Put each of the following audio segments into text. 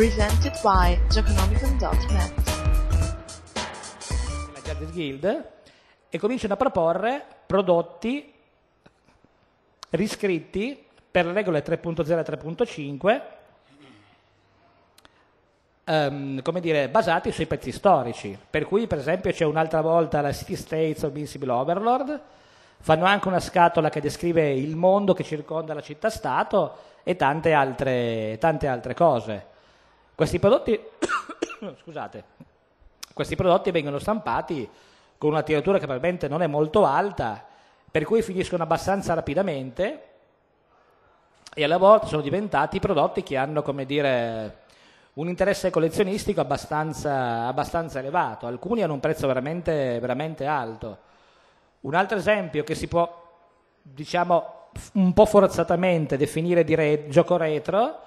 Presented by Giaconomicon.net La Judges Guild e cominciano a proporre prodotti riscritti per le regole 3.0 e 3.5 Um, ehm, come dire, basati sui pezzi storici. Per cui, per esempio, c'è un'altra volta la City States of Invincible Overlord, fanno anche una scatola che descrive il mondo che circonda la città-stato e tante altre, tante altre cose. Questi prodotti, scusate, questi prodotti vengono stampati con una tiratura che probabilmente non è molto alta, per cui finiscono abbastanza rapidamente e alla volta sono diventati prodotti che hanno, come dire, un interesse collezionistico abbastanza, abbastanza elevato. Alcuni hanno un prezzo veramente, veramente alto. Un altro esempio che si può, diciamo, un po' forzatamente definire direi gioco retro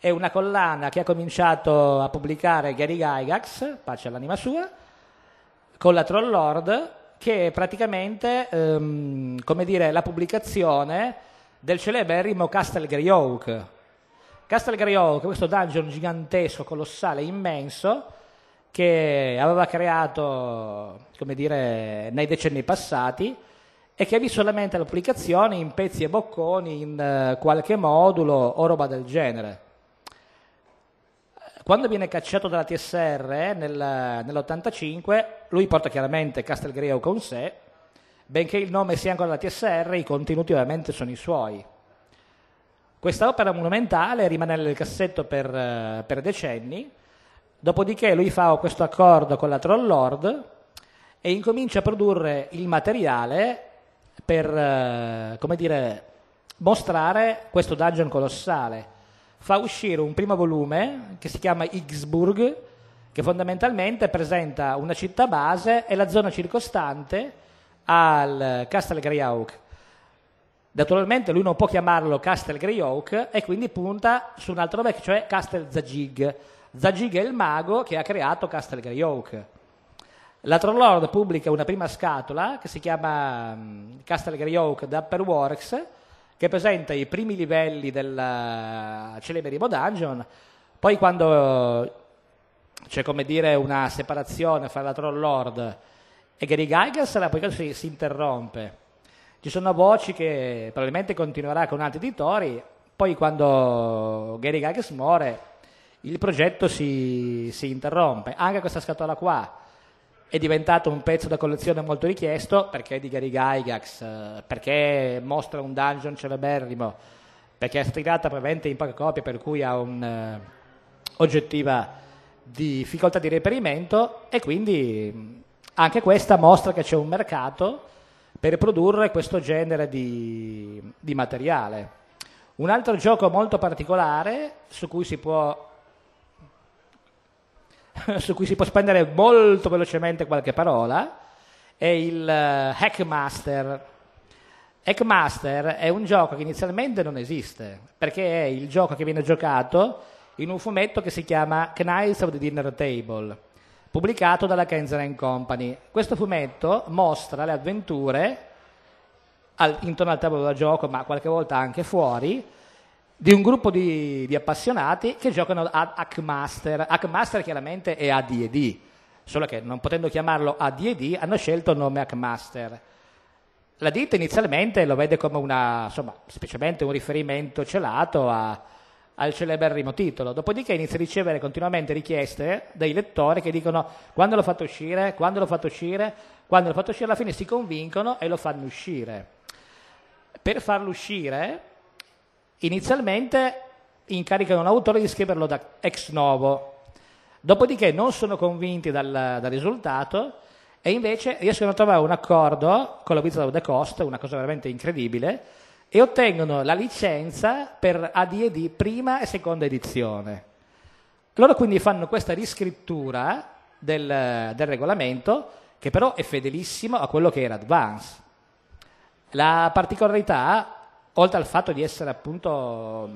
è una collana che ha cominciato a pubblicare Gary Gygax, pace all'anima sua, con la Troll Lord, che è praticamente ehm, come dire, la pubblicazione del celeberrimo Castle Grey Oak. Castle Grey Oak, questo dungeon gigantesco, colossale, immenso, che aveva creato come dire, nei decenni passati e che ha visto solamente l'applicazione in pezzi e bocconi, in eh, qualche modulo o roba del genere. Quando viene cacciato dalla TSR eh, nel, nell'85, lui porta chiaramente Castelgreo con sé, benché il nome sia ancora della TSR, i contenuti ovviamente sono i suoi. Questa opera monumentale rimane nel cassetto per, eh, per decenni, dopodiché lui fa questo accordo con la Troll Lord e incomincia a produrre il materiale per, eh, come dire, mostrare questo dungeon colossale fa uscire un primo volume che si chiama Higgsburg, che fondamentalmente presenta una città base e la zona circostante al Castle Grey Oak. Naturalmente lui non può chiamarlo Castle Grey Oak e quindi punta su un altro vecchio, cioè Castle Zagig. Zagig è il mago che ha creato Castle Grey Oak. La Trollord pubblica una prima scatola che si chiama mm, Castle Grey Oak da Works che presenta i primi livelli del eh, celebre Rimo Dungeon, poi quando c'è come dire una separazione fra la Troll Lord e Gary Gygax, la poi si, si interrompe. Ci sono voci che probabilmente continuerà con altri editori, poi quando Gary Gygax muore il progetto si, si interrompe. Anche questa scatola qua è diventato un pezzo da collezione molto richiesto perché è di Gary Gygax, perché mostra un dungeon celeberrimo, perché è stata creata probabilmente in poche copie per cui ha un'oggettiva eh, difficoltà di reperimento e quindi mm, anche questa mostra che c'è un mercato per produrre questo genere di, di materiale. Un altro gioco molto particolare su cui si può su cui si può spendere molto velocemente qualche parola, è il eh, Hackmaster. Hackmaster è un gioco che inizialmente non esiste, perché è il gioco che viene giocato in un fumetto che si chiama Knights of the Dinner Table, pubblicato dalla Kenzen Company. Questo fumetto mostra le avventure al, intorno al tavolo da gioco, ma qualche volta anche fuori, di un gruppo di, di, appassionati che giocano ad Hackmaster. Hackmaster chiaramente è AD&D, solo che non potendo chiamarlo AD&D hanno scelto il nome Hackmaster. La ditta inizialmente lo vede come una, insomma, specialmente un riferimento celato a, al celeberrimo titolo, dopodiché inizia a ricevere continuamente richieste dai lettori che dicono quando l'ho fatto uscire, quando l'ho fatto uscire, quando l'ho fatto uscire, alla fine si convincono e lo fanno uscire. Per farlo uscire inizialmente incaricano un autore di scriverlo da ex novo, dopodiché non sono convinti dal, dal risultato e invece riescono a trovare un accordo con la Wizard of the Coast, una cosa veramente incredibile, e ottengono la licenza per AD&D prima e seconda edizione. Loro quindi fanno questa riscrittura del, del regolamento che però è fedelissimo a quello che era Advance. La particolarità oltre al fatto di essere appunto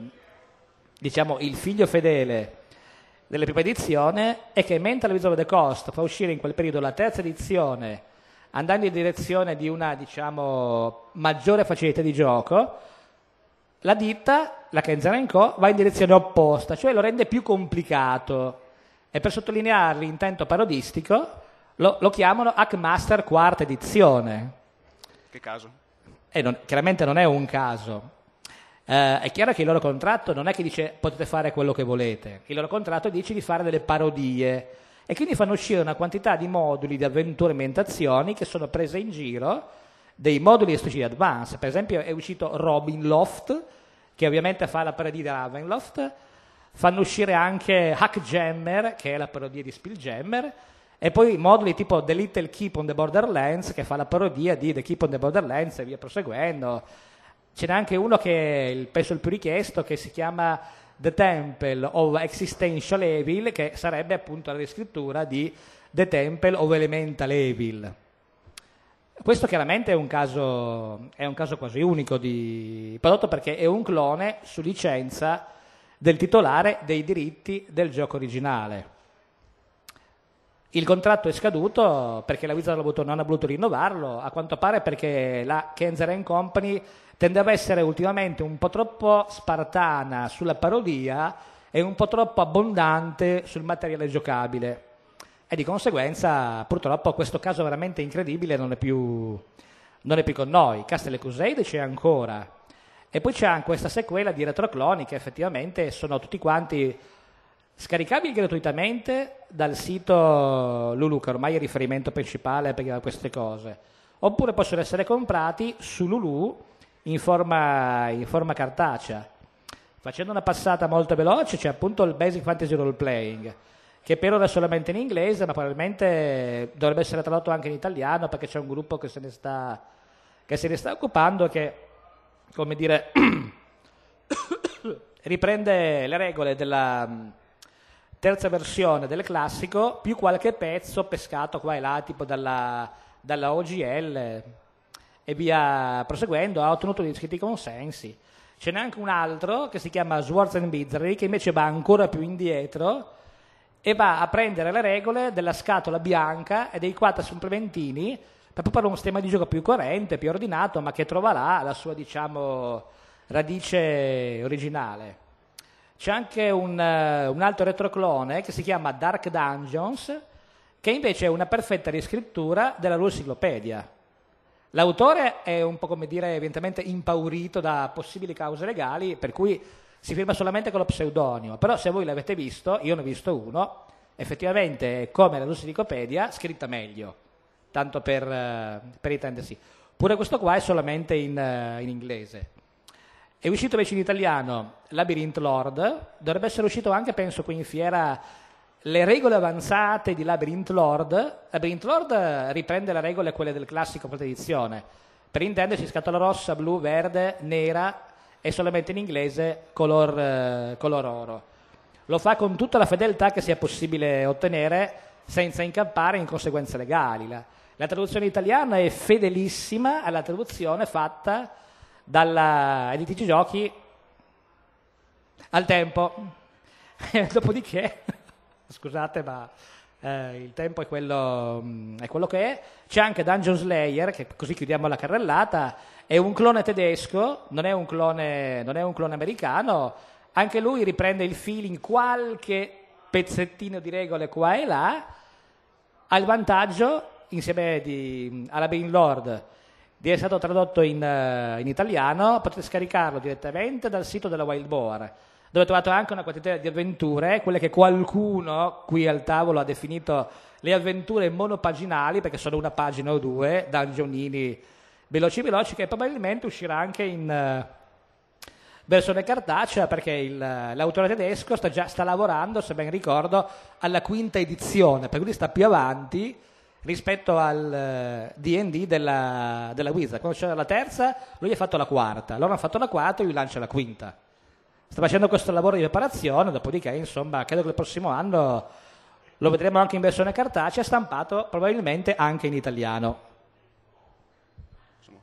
diciamo, il figlio fedele delle prime edizioni, è che mentre la Visore de Costa fa uscire in quel periodo la terza edizione, andando in direzione di una diciamo, maggiore facilità di gioco, la ditta, la Kenzanen Co., va in direzione opposta, cioè lo rende più complicato. E per sottolineare l'intento parodistico lo, lo chiamano Hackmaster quarta edizione. Che caso? eh, non, chiaramente non è un caso. Eh, è chiaro che il loro contratto non è che dice potete fare quello che volete, il loro contratto dice di fare delle parodie e quindi fanno uscire una quantità di moduli di avventure e ambientazioni che sono prese in giro dei moduli estetici di Advance. Per esempio è uscito Robin Loft, che ovviamente fa la parodia di Ravenloft, fanno uscire anche Hack Jammer, che è la parodia di Jammer e poi moduli tipo The Little Keep on the Borderlands che fa la parodia di The Keep on the Borderlands e via proseguendo. Ce n'è anche uno che è il, penso il più richiesto che si chiama The Temple of Existential Evil che sarebbe appunto la riscrittura di The Temple of Elemental Evil. Questo chiaramente è un caso, è un caso quasi unico di prodotto perché è un clone su licenza del titolare dei diritti del gioco originale il contratto è scaduto perché la Wizard non ha voluto rinnovarlo, a quanto pare perché la Kenzer Company tendeva a essere ultimamente un po' troppo spartana sulla parodia e un po' troppo abbondante sul materiale giocabile. E di conseguenza, purtroppo, questo caso veramente incredibile non è più, non è più con noi. Castle Crusade c'è ancora. E poi c'è anche questa sequela di retrocloni che effettivamente sono tutti quanti Scaricabili gratuitamente dal sito Lulu, che ormai è il riferimento principale per queste cose, oppure possono essere comprati su Lulu in forma, in forma cartacea. Facendo una passata molto veloce c'è appunto il Basic Fantasy Role Playing, che per ora è solamente in inglese, ma probabilmente dovrebbe essere tradotto anche in italiano perché c'è un gruppo che se ne sta, che se ne sta occupando che, come dire, riprende le regole della terza versione del classico, più qualche pezzo pescato qua e là, tipo dalla, dalla OGL e via proseguendo, ha ottenuto dei discreti consensi. Ce n'è anche un altro che si chiama Swartz and Bizzarri, che invece va ancora più indietro e va a prendere le regole della scatola bianca e dei quattro supplementini proprio per un sistema di gioco più coerente, più ordinato, ma che trova là la sua, diciamo, radice originale. C'è anche un, eh, un altro retroclone che si chiama Dark Dungeons, che invece è una perfetta riscrittura della Rule Cyclopedia. L'autore è un po' come dire evidentemente impaurito da possibili cause legali, per cui si firma solamente con lo pseudonimo, però se voi l'avete visto, io ne ho visto uno, effettivamente è come la Lucidicopedia scritta meglio, tanto per, eh, per intendersi. Pure questo qua è solamente in, eh, in inglese. È uscito invece in italiano Labyrinth Lord, dovrebbe essere uscito anche, penso, qui in fiera le regole avanzate di Labyrinth Lord. Labyrinth Lord riprende le regole quelle del classico questa edizione. Per intendersi scatola rossa, blu, verde, nera e solamente in inglese color, eh, color oro. Lo fa con tutta la fedeltà che sia possibile ottenere senza incappare in conseguenze legali. La, la traduzione italiana è fedelissima alla traduzione fatta dalla Editrice Giochi al tempo. Dopodiché, scusate ma eh, il tempo è quello, mm, è quello, che è, c'è anche Dungeon Slayer, che così chiudiamo la carrellata, è un clone tedesco, non è un clone, non è un clone americano, anche lui riprende il feeling qualche pezzettino di regole qua e là, ha il vantaggio, insieme di, mm, alla Bane Lord, è stato tradotto in, uh, in italiano, potete scaricarlo direttamente dal sito della Wild Boar dove trovate anche una quantità di avventure, quelle che qualcuno qui al tavolo ha definito le avventure monopaginali, perché sono una pagina o due, dungeonini veloci veloci, che probabilmente uscirà anche in uh, versione cartacea, perché il, uh, l'autore tedesco sta, già, sta lavorando, se ben ricordo, alla quinta edizione, per cui sta più avanti, rispetto al DD eh, della, della Wizard. Quando c'era la terza, lui ha fatto la quarta, loro hanno fatto la quarta e lui lancia la quinta. Sta facendo questo lavoro di preparazione, dopodiché, insomma, credo che il prossimo anno lo vedremo anche in versione cartacea, stampato probabilmente anche in italiano.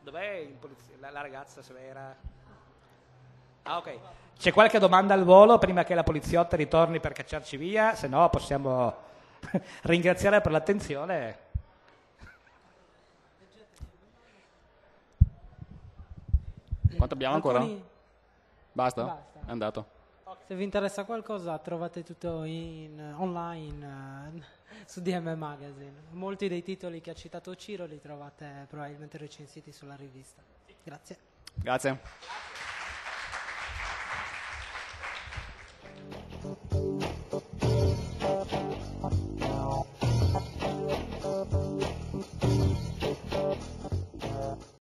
Dov'è polizia, la, la ragazza severa? Ah, ok. C'è qualche domanda al volo prima che la poliziotta ritorni per cacciarci via? Se no possiamo ringraziare per l'attenzione. Quanto abbiamo ancora? Alcuni... Basta? Basta? È andato. Se vi interessa qualcosa trovate tutto in, online uh, su DM Magazine. Molti dei titoli che ha citato Ciro li trovate probabilmente recensiti sulla rivista. Grazie. Grazie.